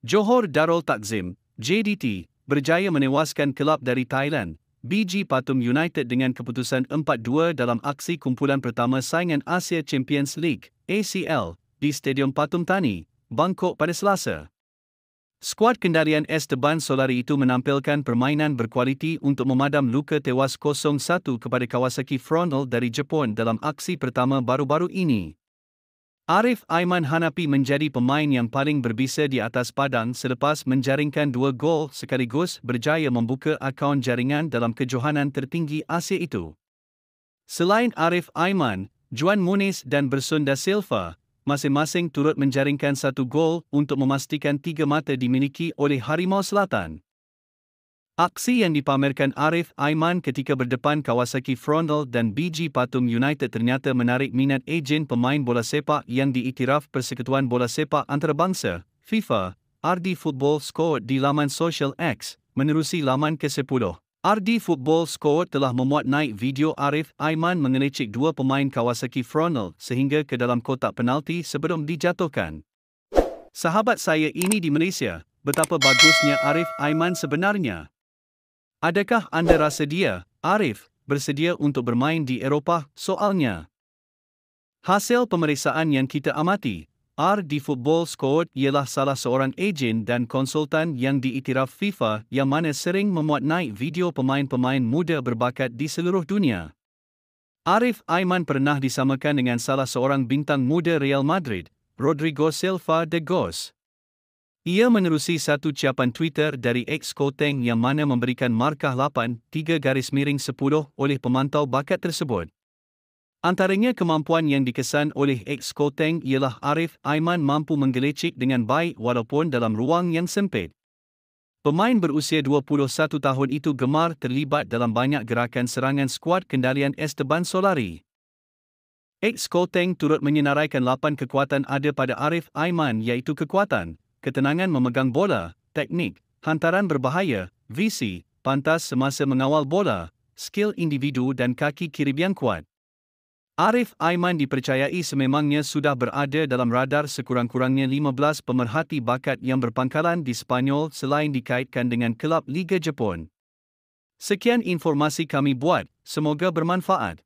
Johor Darul Takzim, JDT, berjaya menewaskan kelab dari Thailand, BG Patum United dengan keputusan 4-2 dalam aksi kumpulan pertama saingan Asia Champions League, ACL, di Stadium Patum Tani, Bangkok pada Selasa. Skuad kendalian Esteban Solari itu menampilkan permainan berkualiti untuk memadam luka tewas 0-1 kepada Kawasaki Frontal dari Jepun dalam aksi pertama baru-baru ini. Arif Aiman Hanapi menjadi pemain yang paling berbisa di atas padang selepas menjaringkan dua gol sekaligus berjaya membuka akaun jaringan dalam kejohanan tertinggi Asia itu. Selain Arif Aiman, Juan Muniz dan Bersunda Silva, masing-masing turut menjaringkan satu gol untuk memastikan tiga mata dimiliki oleh Harimau Selatan. Aksi yang dipamerkan Arif Aiman ketika berdepan Kawasaki Frontal dan BG Patum United ternyata menarik minat ejen pemain bola sepak yang diiktiraf Persekutuan Bola Sepak Antarabangsa, FIFA, RD Football Score di laman Social X, menerusi laman ke-10. RD Football Score telah memuat naik video Arif Aiman mengelecik dua pemain Kawasaki Frontal sehingga ke dalam kotak penalti sebelum dijatuhkan. Sahabat saya ini di Malaysia, betapa bagusnya Arif Aiman sebenarnya. Adakah anda rasa dia, Arif, bersedia untuk bermain di Eropah? Soalnya, hasil pemeriksaan yang kita amati, R di Football Squad ialah salah seorang ejen dan konsultan yang diiktiraf FIFA yang mana sering memuat naik video pemain-pemain muda berbakat di seluruh dunia. Arif Aiman pernah disamakan dengan salah seorang bintang muda Real Madrid, Rodrigo Silva de Goss. Ia menerusi satu ciapan Twitter dari ex Koteng yang mana memberikan markah 8.3 garis miring 10 oleh pemantau bakat tersebut. Antaranya kemampuan yang dikesan oleh ex Koteng ialah Arif Aiman mampu menggelecek dengan baik walaupun dalam ruang yang sempit. Pemain berusia 21 tahun itu gemar terlibat dalam banyak gerakan serangan skuad kendalian Esteban Solari. Ex Koteng turut menyenaraikan lapan kekuatan ada pada Arif Aiman iaitu kekuatan, ketenangan memegang bola, teknik, hantaran berbahaya, visi, pantas semasa mengawal bola, skill individu dan kaki kiri yang kuat. Arif Aiman dipercayai sememangnya sudah berada dalam radar sekurang-kurangnya 15 pemerhati bakat yang berpangkalan di Spanyol selain dikaitkan dengan kelab Liga Jepun. Sekian informasi kami buat, semoga bermanfaat.